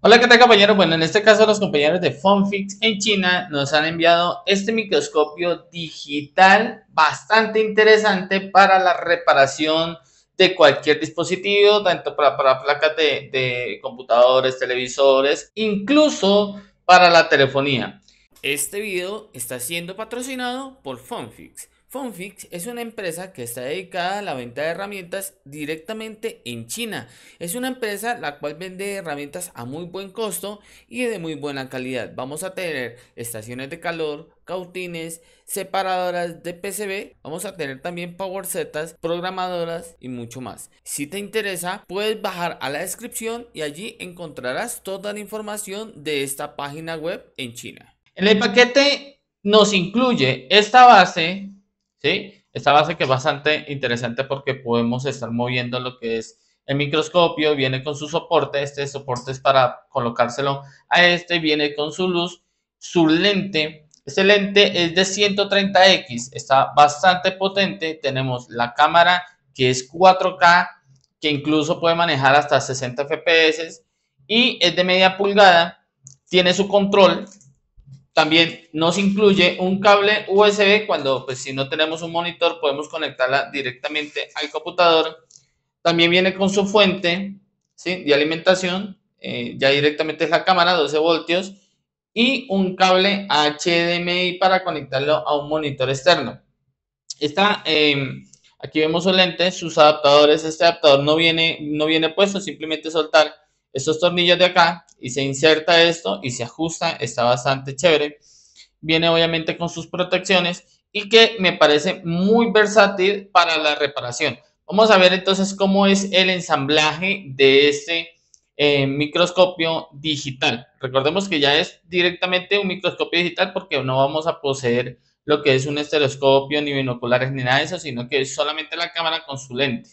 Hola, ¿qué tal compañeros? Bueno, en este caso los compañeros de Funfix en China nos han enviado este microscopio digital bastante interesante para la reparación de cualquier dispositivo, tanto para, placas de, de computadores, televisores, incluso para la telefonía. Este video está siendo patrocinado por Funfix Funfix es una empresa que está dedicada a la venta de herramientas directamente en China. Es una empresa la cual vende herramientas a muy buen costo y de muy buena calidad. Vamos a tener estaciones de calor, cautines, separadoras de PCB, vamos a tener también power setas, programadoras y mucho más. Si te interesa, puedes bajar a la descripción y allí encontrarás toda la información de esta página web en China. En el paquete nos incluye esta base ¿sí? Esta base que es bastante interesante porque podemos estar moviendo lo que es el microscopio, viene con su soporte, este soporte es para colocárselo a este, viene con su luz, su lente, este lente es de 130X, está bastante potente, tenemos la cámara que es 4K, que incluso puede manejar hasta 60 FPS y es de media pulgada, tiene su control, también nos incluye un cable USB cuando, pues si no tenemos un monitor, podemos conectarla directamente al computador. También viene con su fuente de alimentación, eh, ya directamente es la cámara, 12 voltios, y un cable HDMI para conectarlo a un monitor externo. está em, aquí vemos su lente, sus adaptadores, este adaptador no viene, no viene puesto, simplemente soltar estos tornillos de acá y se inserta esto y se ajusta, está bastante chévere. Viene obviamente con sus protecciones y que me parece muy versátil para la reparación. Vamos a ver entonces cómo es el ensamblaje de este eh, microscopio digital. Recordemos que ya es directamente un microscopio digital porque no vamos a poseer lo que es un estereoscopio ni binoculares ni nada de eso, sino que es solamente la cámara con su lente.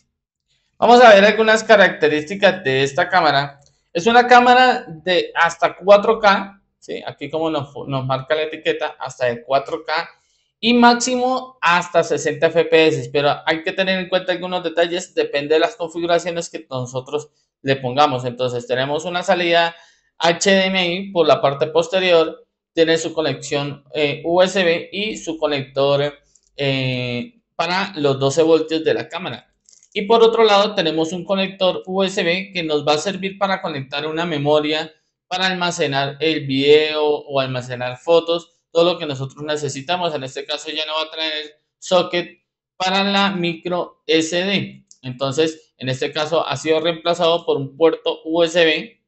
Vamos a ver algunas características de esta cámara es una cámara de hasta 4K, ¿sí? aquí como nos, marca la etiqueta, hasta de 4K y máximo hasta 60 FPS, pero hay que tener en cuenta algunos detalles, depende de las configuraciones que nosotros le pongamos. Entonces tenemos una salida HDMI por la parte posterior, tiene su conexión eh, USB y su conector eh, para los 12 voltios de la cámara. Y por otro lado tenemos un conector USB que nos va a servir para conectar una memoria, para almacenar el video o almacenar fotos, todo lo que nosotros necesitamos. En este caso ya no va a traer socket para la micro SD. Entonces, en este caso ha sido reemplazado por un puerto USB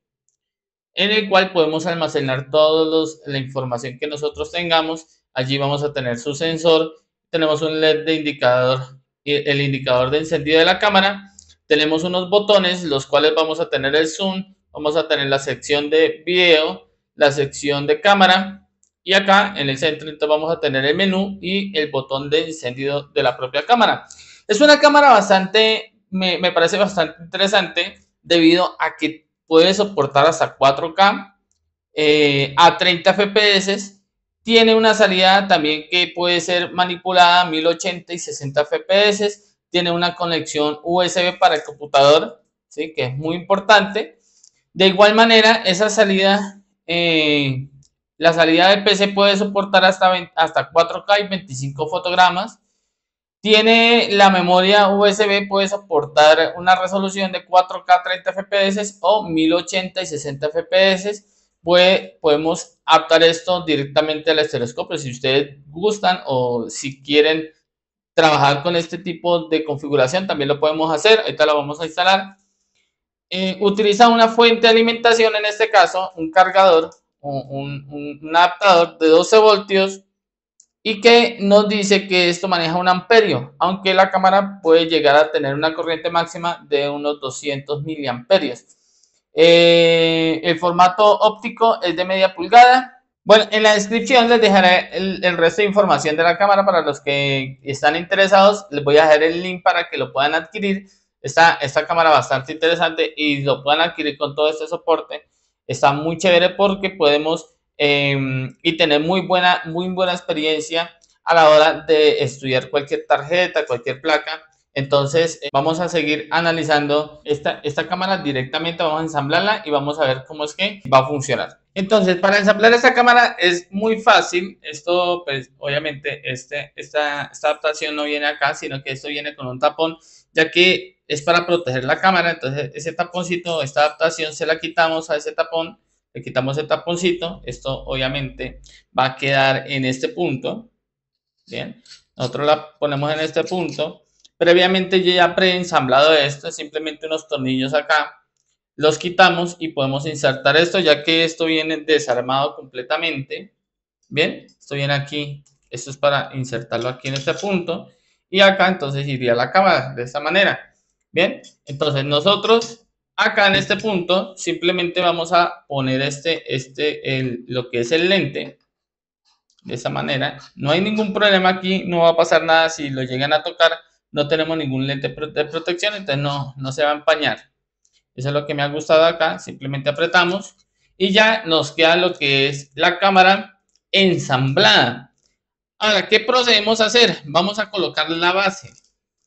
en el cual podemos almacenar toda la información que nosotros tengamos. Allí vamos a tener su sensor, tenemos un LED de indicador el indicador de encendido de la cámara. Tenemos unos botones, los cuales vamos a tener el zoom, vamos a tener la sección de video, la sección de cámara y acá en el centro vamos a tener el menú y el botón de encendido de la propia cámara. Es una cámara bastante, me, parece bastante interesante debido a que puede soportar hasta 4K eh, a 30 FPS tiene una salida también que puede ser manipulada a 1080 y 60 FPS. Tiene una conexión USB para el computador, ¿sí? que es muy importante. De igual manera, esa salida, eh, la salida del PC puede soportar hasta, hasta 4K y 25 fotogramas. Tiene la memoria USB, puede soportar una resolución de 4K 30 FPS o 1080 y 60 FPS podemos adaptar esto directamente al estereoscopio. Si ustedes gustan o si quieren trabajar con este tipo de configuración, también lo podemos hacer. Ahorita lo vamos a instalar. Eh, utiliza una fuente de alimentación, en este caso un cargador, un, un, un adaptador de 12 voltios y que nos dice que esto maneja un amperio, aunque la cámara puede llegar a tener una corriente máxima de unos 200 miliamperios. Eh, el formato óptico es de media pulgada. Bueno, en la descripción les dejaré el, resto de información de la cámara para los que están interesados. Les voy a dejar el link para que lo puedan adquirir. Esta, esta cámara bastante interesante y lo puedan adquirir con todo este soporte. Está muy chévere porque podemos em, y tener muy buena, muy buena experiencia a la hora de estudiar cualquier tarjeta, cualquier placa entonces eh, vamos a seguir analizando esta, cámara directamente, vamos a ensamblarla y vamos a ver cómo es que va a funcionar. Entonces, para ensamblar esta cámara es muy fácil. Esto, pues, obviamente, este, esta, esta adaptación no viene acá, sino que esto viene con un tapón, ya que es para proteger la cámara. Entonces, ese taponcito, esta adaptación se la quitamos a ese tapón, le quitamos el taponcito. Esto, obviamente, va a quedar en este punto. Bien, nosotros la ponemos en este punto Previamente ya preensamblado esto, simplemente unos tornillos acá, los quitamos y podemos insertar esto, ya que esto viene desarmado completamente. Bien, esto viene aquí, esto es para insertarlo aquí en este punto. Y acá entonces iría la cámara, de esta manera. Bien, entonces nosotros acá en este punto simplemente vamos a poner este, este, el, lo que es el lente. De esta manera, no hay ningún problema aquí, no va a pasar nada si lo llegan a tocar no tenemos ningún lente de protección, entonces no, no se va a empañar. Eso es lo que me ha gustado acá, simplemente apretamos y ya nos queda lo que es la cámara ensamblada. Ahora, ¿qué procedemos a hacer? Vamos a colocar la base.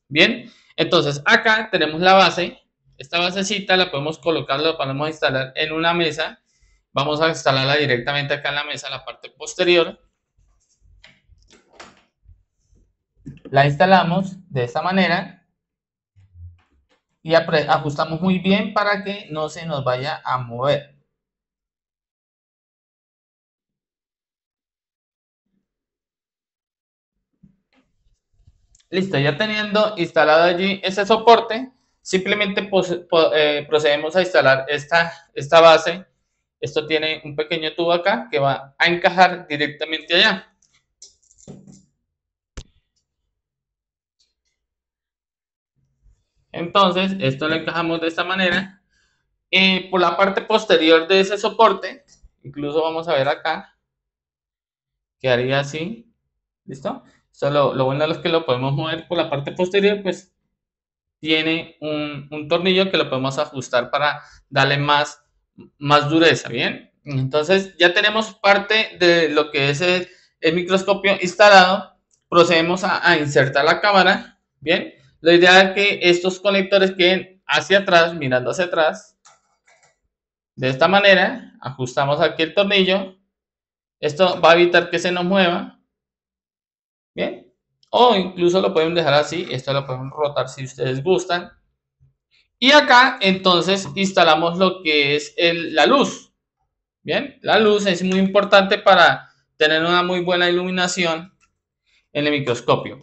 Bien, entonces acá tenemos la base. Esta basecita la podemos colocar, la podemos instalar en una mesa. Vamos a instalarla directamente acá en la mesa, en la parte posterior. La instalamos de esta manera y ajustamos muy bien para que no se nos vaya a mover. Listo, ya teniendo instalado allí ese soporte, simplemente eh, procedemos a instalar esta, esta base. Esto tiene un pequeño tubo acá que va a encajar directamente allá. Entonces, esto lo encajamos de esta manera. Eh, por la parte posterior de ese soporte, incluso vamos a ver acá, quedaría así, ¿listo? Esto lo, bueno es que lo podemos mover por la parte posterior, pues tiene un, tornillo que lo podemos ajustar para darle más, dureza, ¿bien? Entonces ya tenemos parte de lo que es el, microscopio instalado. Procedemos a, insertar la cámara, ¿bien? la idea es que estos conectores queden hacia atrás, mirando hacia atrás. De esta manera, ajustamos aquí el tornillo. Esto va a evitar que se nos mueva. Bien. O incluso lo pueden dejar así. Esto lo pueden rotar si ustedes gustan. Y acá, entonces, instalamos lo que es el, la luz. Bien. La luz es muy importante para tener una muy buena iluminación en el microscopio.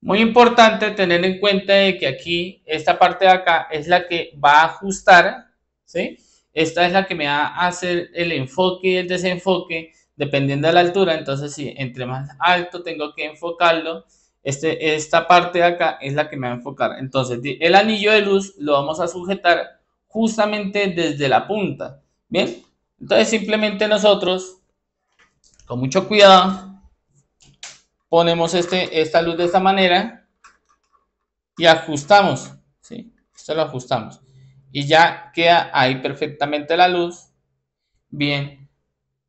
Muy importante tener en cuenta de que aquí, esta parte de acá es la que va a ajustar, ¿sí? Esta es la que me va a hacer el enfoque y el desenfoque dependiendo de la altura. Entonces, si entre más alto tengo que enfocarlo, este, esta parte de acá es la que me va a enfocar. Entonces, el anillo de luz lo vamos a sujetar justamente desde la punta, ¿bien? Entonces, simplemente nosotros, con mucho cuidado, ponemos este, esta luz de esta manera y ajustamos, ¿sí? Esto lo ajustamos. Y ya queda ahí perfectamente la luz bien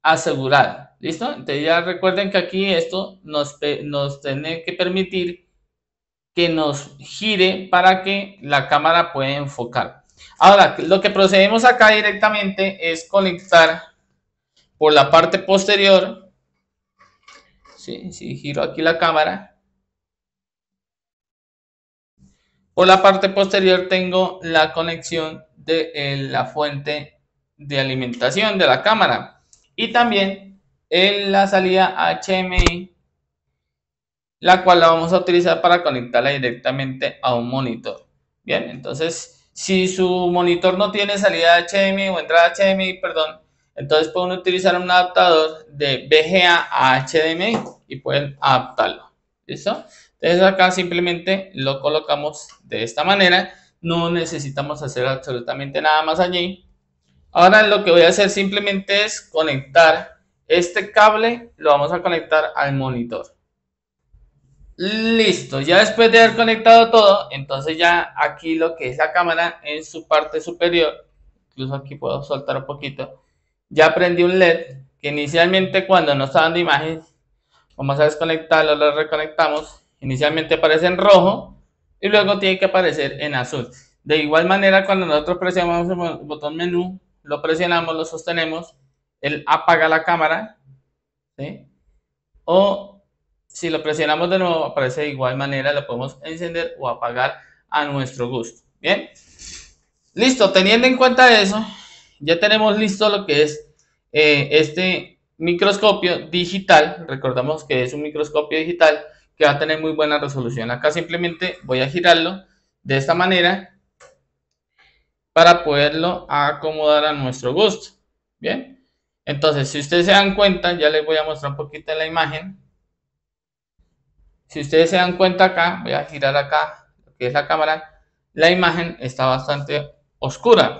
asegurada. ¿Listo? Entonces ya recuerden que aquí esto nos, nos tiene que permitir que nos gire para que la cámara pueda enfocar. Ahora, lo que procedemos acá directamente es conectar por la parte posterior si giro aquí la cámara, por la parte posterior tengo la conexión de la fuente de alimentación de la cámara y también en la salida HMI la cual la vamos a utilizar para conectarla directamente a un monitor bien entonces si su monitor no tiene salida HMI o entrada HMI, perdón entonces pueden utilizar un adaptador de VGA a HDMI y pueden adaptarlo. ¿Listo? Entonces acá simplemente lo colocamos de esta manera. No necesitamos hacer absolutamente nada más allí. Ahora lo que voy a hacer simplemente es conectar este cable, lo vamos a conectar al monitor. Listo, ya después de haber conectado todo, entonces ya aquí lo que es la cámara en su parte superior, incluso aquí puedo soltar un poquito, ya prendí un LED que inicialmente cuando no está dando imagen, vamos a desconectarlo, lo reconectamos, inicialmente aparece en rojo y luego tiene que aparecer en azul. De igual manera, cuando nosotros presionamos el botón menú, lo presionamos, lo sostenemos, el apaga la cámara, O si lo presionamos de nuevo, aparece de igual manera, lo podemos encender o apagar a nuestro gusto, ¿bien? Listo, teniendo en cuenta eso, ya tenemos listo lo que es eh, este microscopio digital. Recordamos que es un microscopio digital que va a tener muy buena resolución. Acá simplemente voy a girarlo de esta manera para poderlo acomodar a nuestro gusto. Bien. Entonces, si ustedes se dan cuenta, ya les voy a mostrar un poquito la imagen. Si ustedes se dan cuenta acá, voy a girar acá, que es la cámara, la imagen está bastante oscura.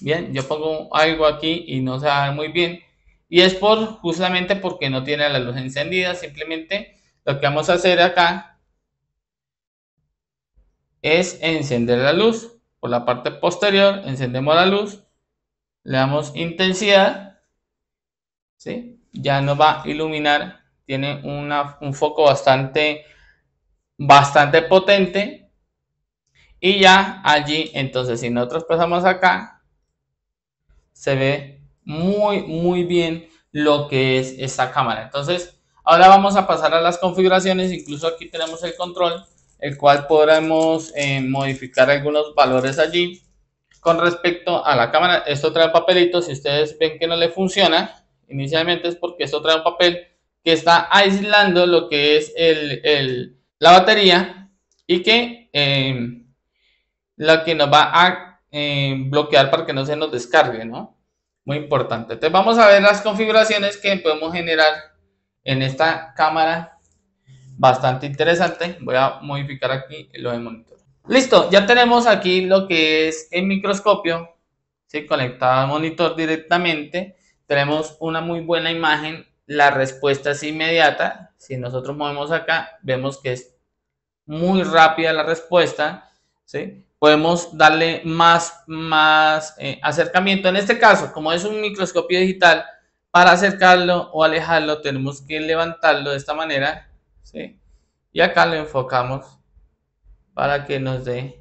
Bien, yo pongo algo aquí y no se va muy bien. Y es por justamente porque no tiene la luz encendida. Simplemente lo que vamos a hacer acá es encender la luz. Por la parte posterior encendemos la luz. Le damos intensidad. Ya nos va a iluminar. Tiene un foco bastante, bastante potente. Y ya allí, entonces si nosotros pasamos acá, se ve muy, muy bien lo que es esta cámara. Entonces, ahora vamos a pasar a las configuraciones. Incluso aquí tenemos el control, el cual podremos eh, modificar algunos valores allí. Con respecto a la cámara, esto trae un papelito. Si ustedes ven que no le funciona, inicialmente es porque esto trae un papel que está aislando lo que es la batería y que eh, lo que nos va a eh, bloquear para que no se nos descargue, ¿no? Muy importante. Entonces vamos a ver las configuraciones que podemos generar en esta cámara. Bastante interesante. Voy a modificar aquí lo de monitor. Listo, ya tenemos aquí lo que es el microscopio. ¿sí? Conectado al monitor directamente. Tenemos una muy buena imagen. La respuesta es inmediata. Si nosotros movemos acá, vemos que es muy rápida la respuesta. ¿sí? podemos darle más, más eh, acercamiento. En este caso, como es un microscopio digital, para acercarlo o alejarlo tenemos que levantarlo de esta manera. Y acá lo enfocamos para que nos dé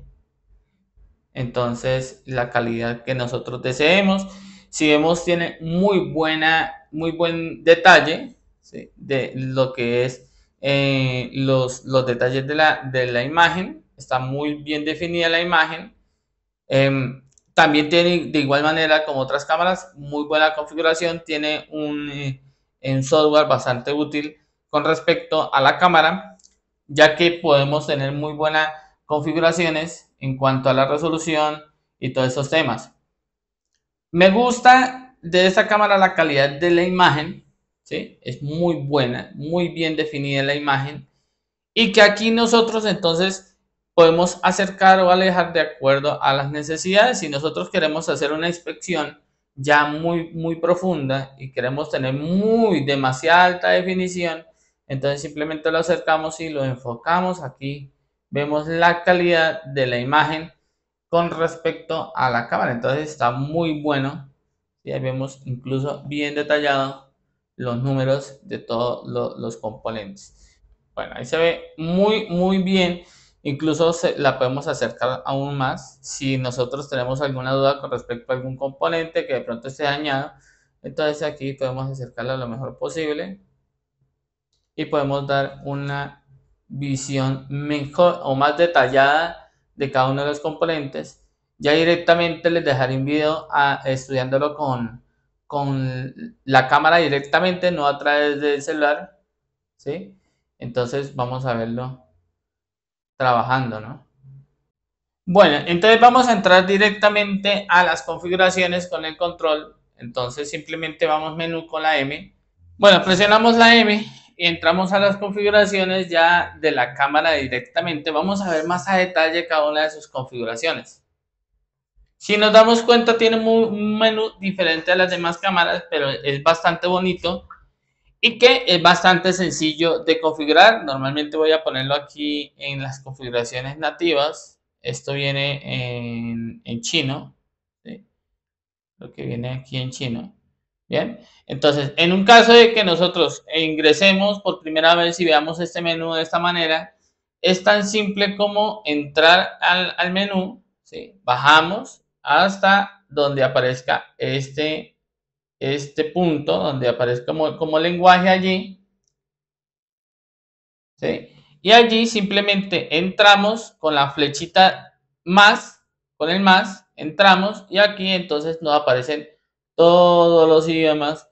entonces la calidad que nosotros deseemos. Si vemos tiene muy buena, muy buen detalle de lo que es eh, los, los detalles de de la imagen está muy bien definida la imagen. Em, también tiene, de igual manera como otras cámaras, muy buena configuración, tiene eh, un, software bastante útil con respecto a la cámara, ya que podemos tener muy buenas configuraciones en cuanto a la resolución y todos esos temas. Me gusta de esta cámara la calidad de la imagen, es muy buena, muy bien definida la imagen, y que aquí nosotros entonces podemos acercar o alejar de acuerdo a las necesidades. Si nosotros queremos hacer una inspección ya muy, muy profunda y queremos tener muy demasiada alta definición, entonces simplemente lo acercamos y lo enfocamos aquí. Vemos la calidad de la imagen con respecto a la cámara. Entonces está muy bueno. y ahí vemos incluso bien detallado los números de todos los componentes. Bueno, ahí se ve muy, muy bien. Incluso la podemos acercar aún más si nosotros tenemos alguna duda con respecto a algún componente que de pronto esté dañado. Entonces aquí podemos acercarla lo mejor posible y podemos dar una visión mejor o más detallada de cada uno de los componentes. Ya directamente les dejaré un video a, ah, estudiándolo con, con la cámara directamente, no a través del celular. ¿sí? Entonces vamos a verlo trabajando, ¿no? Bueno, entonces vamos a entrar directamente a las configuraciones con el control. Entonces simplemente vamos menú con la M. Bueno, presionamos la M y entramos a las configuraciones ya de la cámara directamente. Vamos a ver más a detalle cada una de sus configuraciones. Si nos damos cuenta tiene un menú diferente a las demás cámaras, pero es bastante bonito y que es bastante sencillo de configurar. Normalmente voy a ponerlo aquí en las configuraciones nativas. Esto viene en, chino. Lo que viene aquí en chino. Bien, entonces en un caso de que nosotros ingresemos por primera vez y veamos este menú de esta manera, es tan simple como entrar al, menú, bajamos hasta donde aparezca este este punto donde aparece como, lenguaje allí. Y allí simplemente entramos con la flechita más, con el más, entramos y aquí entonces nos aparecen todos los idiomas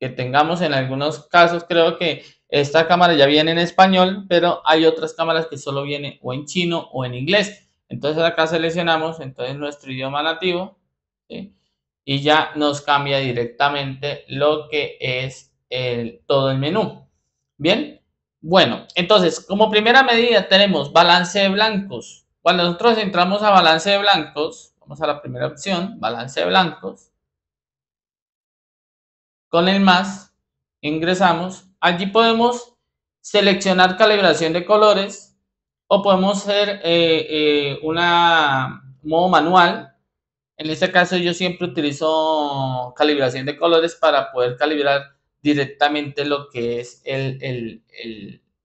que tengamos. En algunos casos creo que esta cámara ya viene en español, pero hay otras cámaras que solo viene o en chino o en inglés. Entonces acá seleccionamos entonces nuestro idioma nativo. ¿sí? y ya nos cambia directamente lo que es el, todo el menú. Bien, bueno, entonces como primera medida tenemos balance de blancos. Cuando nosotros entramos a balance de blancos, vamos a la primera opción, balance de blancos. Con el más, ingresamos. Allí podemos seleccionar calibración de colores o podemos hacer eh, eh, una modo manual en este caso yo siempre utilizo calibración de colores para poder calibrar directamente lo que es el,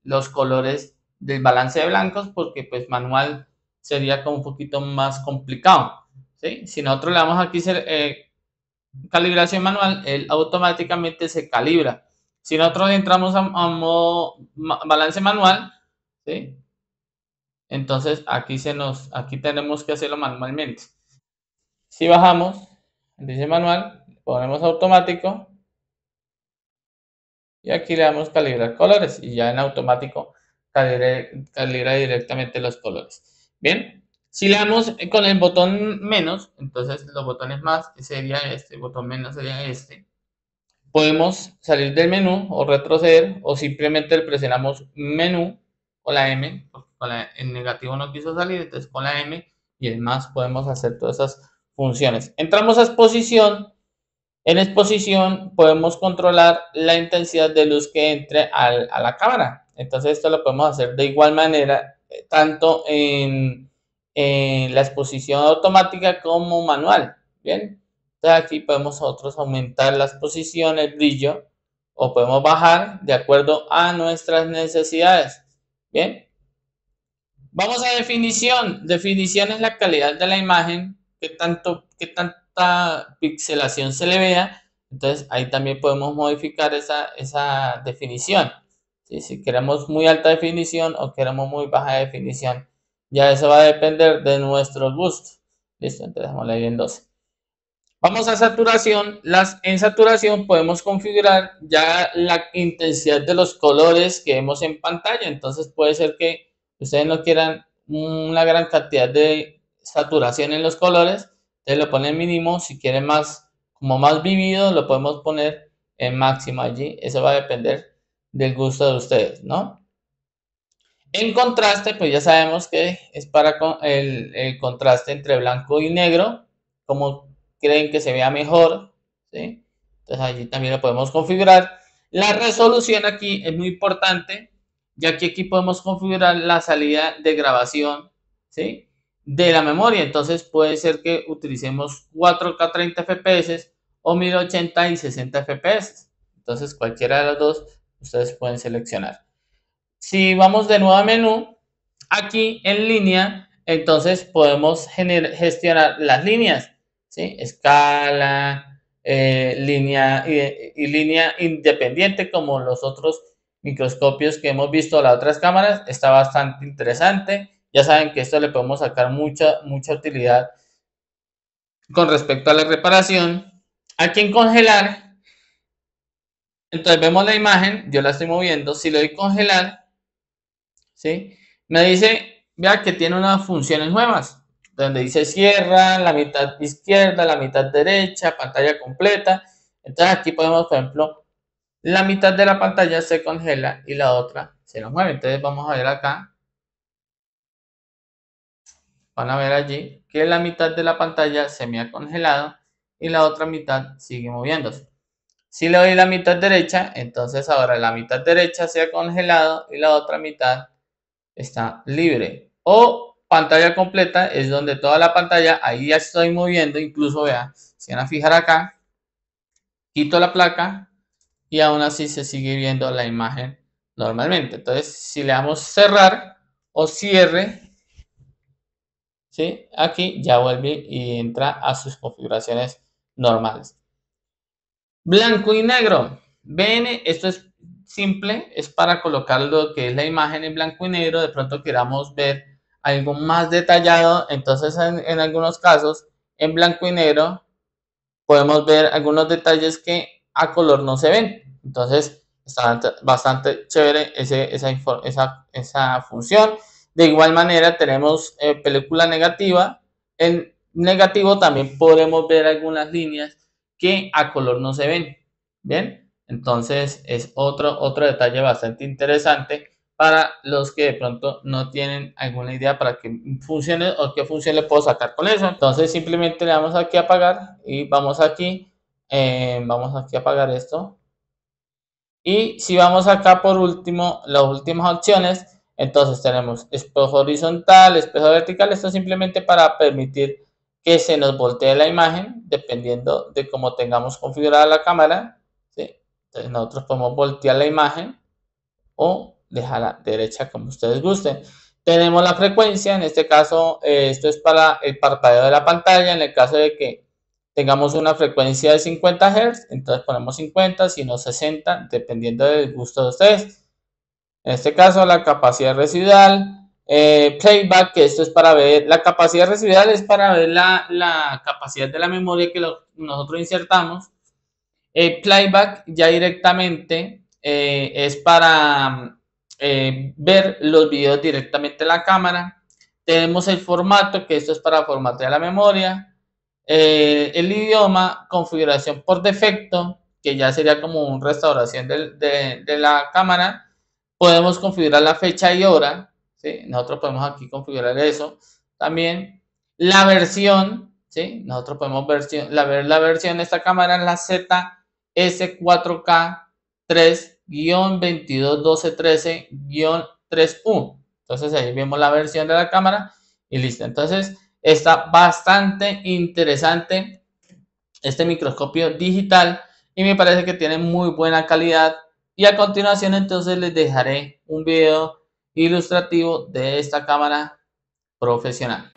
los colores del balance de blancos porque pues manual sería como un poquito más complicado. Si nosotros le damos aquí eh, calibración manual, él automáticamente se calibra. Si nosotros entramos a, modo balance manual, entonces aquí, se nos, aquí tenemos que hacerlo manualmente. Si bajamos, dice manual, ponemos automático. Y aquí le damos calibrar colores y ya en automático calibra directamente los colores. Bien, si le damos con el botón menos, entonces los botones más sería este, botón menos sería este. Podemos salir del menú o retroceder o simplemente presionamos menú o la M, porque el negativo no quiso salir, entonces con la M y el más podemos hacer todas esas funciones. Entramos a exposición. En exposición podemos controlar la intensidad de luz que entre a la cámara. Entonces esto lo podemos hacer de igual manera, eh, tanto en, en la exposición automática como manual. Bien, entonces aquí podemos nosotros aumentar la exposición, el brillo, o podemos bajar de acuerdo a nuestras necesidades. Bien, vamos a definición. Definición es la calidad de la imagen qué tanto, qué tanta pixelación se le vea. Entonces ahí también podemos modificar esa, esa definición. Si queremos muy alta definición o queremos muy baja definición. Ya eso va a depender de nuestros gustos. Listo, entonces vamos en 12. Vamos a saturación. Las, en saturación podemos configurar ya la intensidad de los colores que vemos en pantalla. Entonces puede ser que ustedes no quieran una gran cantidad de saturación en los colores, entonces lo pone mínimo, si quiere más, como más vivido, lo podemos poner en máximo allí, eso va a depender del gusto de ustedes, ¿no? En contraste, pues ya sabemos que es para el, el contraste entre blanco y negro, como creen que se vea mejor, ¿sí? Entonces allí también lo podemos configurar. La resolución aquí es muy importante, ya que aquí podemos configurar la salida de grabación, ¿sí? de la memoria. Entonces puede ser que utilicemos 4K 30 FPS o 1080 y 60 FPS. Entonces cualquiera de las dos ustedes pueden seleccionar. Si vamos de nuevo a menú, aquí en línea, entonces podemos gestionar las líneas, escala, eh, línea y, línea independiente como los otros microscopios que hemos visto las otras cámaras. Está bastante interesante. Ya saben que esto le podemos sacar mucha, mucha utilidad con respecto a la reparación. Aquí en congelar, entonces vemos la imagen, yo la estoy moviendo, si le doy congelar, ¿sí? Me dice, vea que tiene unas funciones nuevas, donde dice cierra, la mitad izquierda, la mitad derecha, pantalla completa. Entonces aquí podemos, por ejemplo, la mitad de la pantalla se congela y la otra se nos mueve. Entonces vamos a ver acá, Van a ver allí que la mitad de la pantalla se me ha congelado y la otra mitad sigue moviéndose. Si le doy la mitad derecha, entonces ahora la mitad derecha se ha congelado y la otra mitad está libre. O pantalla completa es donde toda la pantalla, ahí ya estoy moviendo, incluso vea, si van a fijar acá, quito la placa y aún así se sigue viendo la imagen normalmente. Entonces, si le damos cerrar o cierre, Aquí ya vuelve y entra a sus configuraciones normales. Blanco y negro. BN, esto es simple, es para colocar lo que es la imagen en blanco y negro. De pronto queramos ver algo más detallado, entonces en, algunos casos en blanco y negro podemos ver algunos detalles que a color no se ven. Entonces, está bastante chévere esa, esa, esa función. De igual manera, tenemos eh, película negativa. En negativo también podemos ver algunas líneas que a color no se ven. Bien, entonces es otro, otro detalle bastante interesante para los que de pronto no tienen alguna idea para que funcione o qué función le puedo sacar con eso. Entonces simplemente le damos aquí a apagar y vamos aquí, eh, vamos aquí a apagar esto. Y si vamos acá por último, las últimas opciones, entonces tenemos espejo horizontal, espejo vertical. Esto simplemente para permitir que se nos voltee la imagen dependiendo de cómo tengamos configurada la cámara. Entonces nosotros podemos voltear la imagen o dejarla derecha como ustedes gusten. Tenemos la frecuencia, en este caso eh, esto es para el parpadeo de la pantalla. En el caso de que tengamos una frecuencia de 50 Hz, entonces ponemos 50, si no 60, dependiendo del gusto de ustedes. En este caso, la capacidad residual. Eh, playback, que esto es para ver, la capacidad residual es para ver la, capacidad de la memoria que nosotros insertamos. playback ya directamente eh, es para eh, ver los videos directamente en la cámara. Tenemos el formato, que esto es para formatear la memoria. el idioma, configuración por defecto, que ya sería como una restauración de la cámara Podemos configurar la fecha y hora. ¿sí? Nosotros podemos aquí configurar eso. También la versión. ¿sí? Nosotros podemos ver la, ver la versión de esta cámara en la ZS4K 3-221213-3U. Entonces ahí vemos la versión de la cámara y listo. Entonces está bastante interesante este microscopio digital y me parece que tiene muy buena calidad y a continuación entonces les dejaré un video ilustrativo de esta cámara profesional.